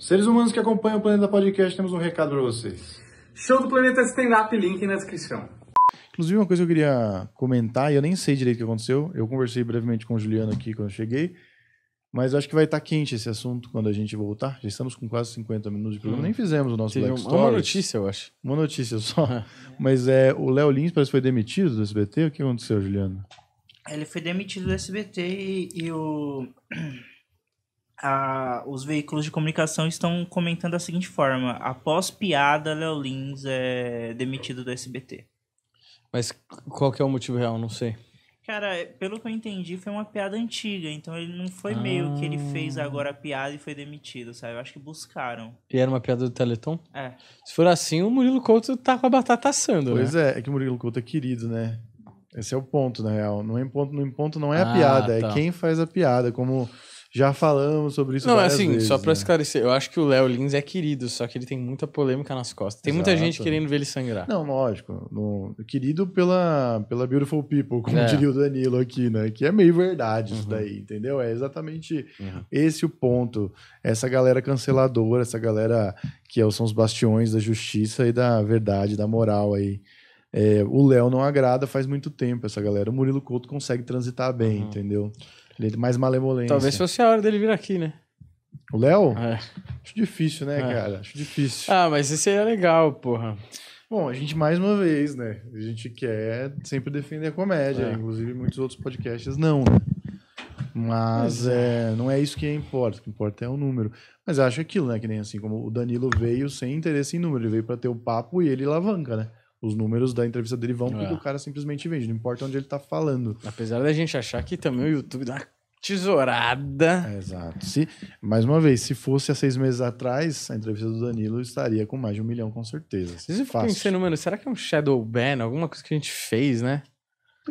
Seres humanos que acompanham o Planeta Podcast, temos um recado para vocês. Show do Planeta Stand Up, link na descrição. Inclusive, uma coisa que eu queria comentar, e eu nem sei direito o que aconteceu, eu conversei brevemente com o Juliano aqui quando eu cheguei, mas acho que vai estar tá quente esse assunto quando a gente voltar. Já estamos com quase 50 minutos de programa, hum. nem fizemos o nosso Sim, Black uma, Stories. Uma notícia, eu acho. Uma notícia só. É. Mas é, o Léo Lins parece que foi demitido do SBT, o que aconteceu, Juliano? Ele foi demitido do SBT e, e o... a, os veículos de comunicação estão comentando da seguinte forma: após piada, Léo Lins é demitido do SBT. Mas qual que é o motivo real? Não sei. Cara, pelo que eu entendi, foi uma piada antiga, então ele não foi ah. meio que ele ah. fez agora a piada e foi demitido, sabe? Eu acho que buscaram. E era uma piada do Teleton? É. Se for assim, o Murilo Couto tá com a batata assando, Pois né? é, é que o Murilo Couto é querido, né? Esse é o ponto, na real. No é ponto, no é ponto não é a ah, piada, é tá. é quem faz a piada, como já falamos sobre isso. Não, assim, vezes, só para né? esclarecer, eu acho que o Léo Lins é querido, só que ele tem muita polêmica nas costas. Tem Exato. muita gente querendo ver ele sangrar. Não, lógico. No, querido pela, pela Beautiful People, como é. diria o Danilo aqui, né? Que é meio verdade uhum. isso daí, entendeu? É exatamente uhum. esse o ponto. Essa galera canceladora, essa galera que é são os bastiões da justiça e da verdade, da moral aí. É, o Léo não agrada faz muito tempo essa galera. O Murilo Couto consegue transitar bem, uhum. entendeu? Ele é mais malevolente Talvez fosse a hora dele vir aqui, né? O Léo? É. Acho difícil, né, é. cara? Acho difícil. Ah, mas esse aí é legal, porra. Bom, a gente mais uma vez, né? A gente quer sempre defender a comédia. É. Inclusive, muitos outros podcasts não, né? Mas é. é, não é isso que importa. O que importa é o número. Mas acho aquilo, né? Que nem assim, como o Danilo veio sem interesse em número. Ele veio para ter o papo e ele alavanca, né? os números da entrevista dele vão é. porque o cara simplesmente vende, não importa onde ele tá falando. Apesar da gente achar que também o YouTube dá uma tesourada. É, exato. Se, mais uma vez, se fosse há seis meses atrás, a entrevista do Danilo estaria com mais de um milhão, com certeza. Vocês ficam pensando, mano, será que é um shadow ban, alguma coisa que a gente fez, né?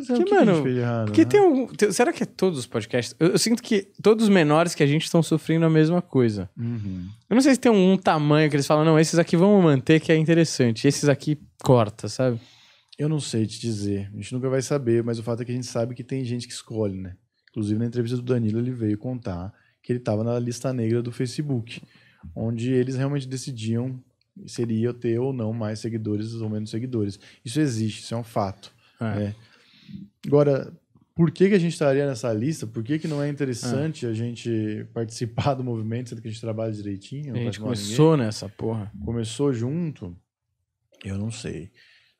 É, que, que mano, que errado, porque né? tem um. Tem, será que é todos os podcasts? Eu, eu, sinto que todos os menores que a gente estão sofrendo a mesma coisa. Uhum. Eu não sei se tem um, tamanho que eles falam, não, esses aqui vamos manter que é interessante, esses aqui corta, sabe? Eu não sei te dizer. A gente nunca vai saber, mas o fato é que a gente sabe que tem gente que escolhe, né? Inclusive, na entrevista do Danilo, ele veio contar que ele estava na lista negra do Facebook, onde eles realmente decidiam se ia ter ou não mais seguidores ou menos seguidores. Isso existe, isso é um fato. É. Né? Agora, por que, que a gente estaria nessa lista? Por que, que não é interessante ah. a gente participar do movimento, sendo que a gente trabalha direitinho? A gente começou ninguém? nessa porra. Começou junto? Eu não sei.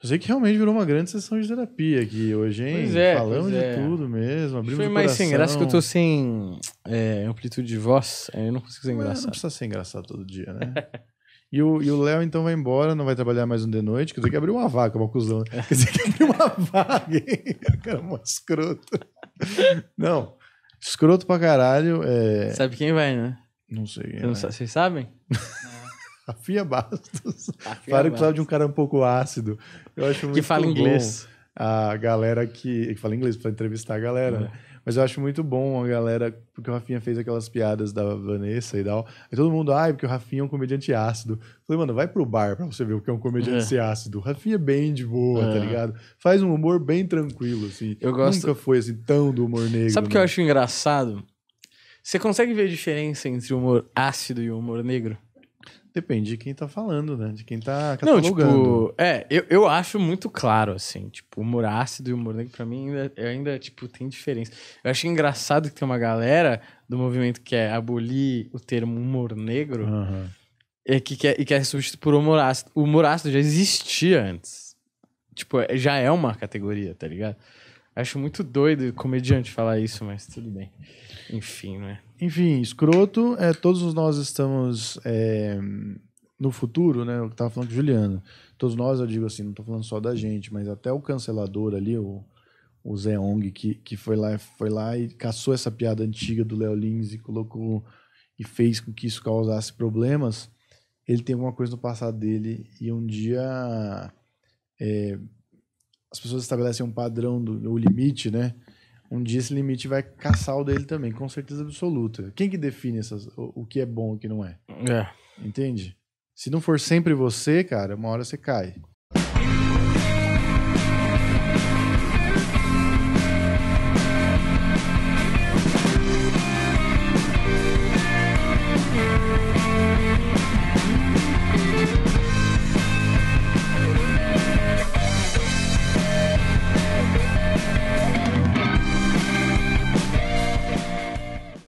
Eu sei que realmente virou uma grande sessão de terapia aqui hoje, hein? Pois é, Falamos pois de é. tudo mesmo, abrimos Foi mais sem graça que eu tô sem é, amplitude de voz, é, eu não consigo ser engraçado. Mas não precisa ser engraçado todo dia, né? E o, e o Léo, então, vai embora, não vai trabalhar mais um de noite. Quer dizer, que abrir uma vaca uma cuzão. Quer dizer, que abriu uma vaga, hein? Cara, é escroto. Não, escroto pra caralho. É... Sabe quem vai, né? Não sei quem. Não vocês sabem? A Fia Bastos. claro que fala de um cara um pouco ácido. Eu acho muito Que fala inglês. A galera que. Que fala inglês pra entrevistar a galera. É. Né? Mas eu acho muito bom a galera, porque o Rafinha fez aquelas piadas da Vanessa e tal. E todo mundo, ai, ah, é porque o Rafinha é um comediante ácido. Eu falei, mano, vai pro bar pra você ver o que é um comediante é. ácido. O Rafinha é bem de boa, tá é. tá ligado? Faz um humor bem tranquilo, assim. Eu gosto... Nunca foi assim tão do humor negro. Sabe o que eu né? acho engraçado? Você consegue ver a diferença entre o humor ácido e o humor negro? Depende de quem tá falando, né? De quem tá catalogando. Não, tipo, é, eu, eu acho muito claro, assim, tipo, o humor ácido e o humor negro, pra mim, ainda, ainda, tipo, tem diferença. Eu acho engraçado que tem uma galera do movimento que é abolir o termo humor negro uhum. e é que quer, e quer substituir por humor ácido. O humor ácido já existia antes. Tipo, é, já é uma categoria, tá ligado? Acho muito doido comediante falar isso, mas tudo bem. Enfim, né? Enfim, escroto, é, todos nós estamos é, no futuro, né? Eu estava falando com Juliana. Todos nós, eu digo assim, não estou falando só da gente, mas até o cancelador ali, o, o Zé Ong, que, que foi, lá, foi lá e caçou essa piada antiga do Léo Lins e colocou e fez com que isso causasse problemas. Ele tem alguma coisa no passado dele e um dia. É, as pessoas estabelecem um padrão do, limite, né? Um dia esse limite vai caçar o dele também, com certeza absoluta. Quem que define essas, o, o que é bom e o que não é? É. Entende? Se não for sempre você, cara, uma hora você cai.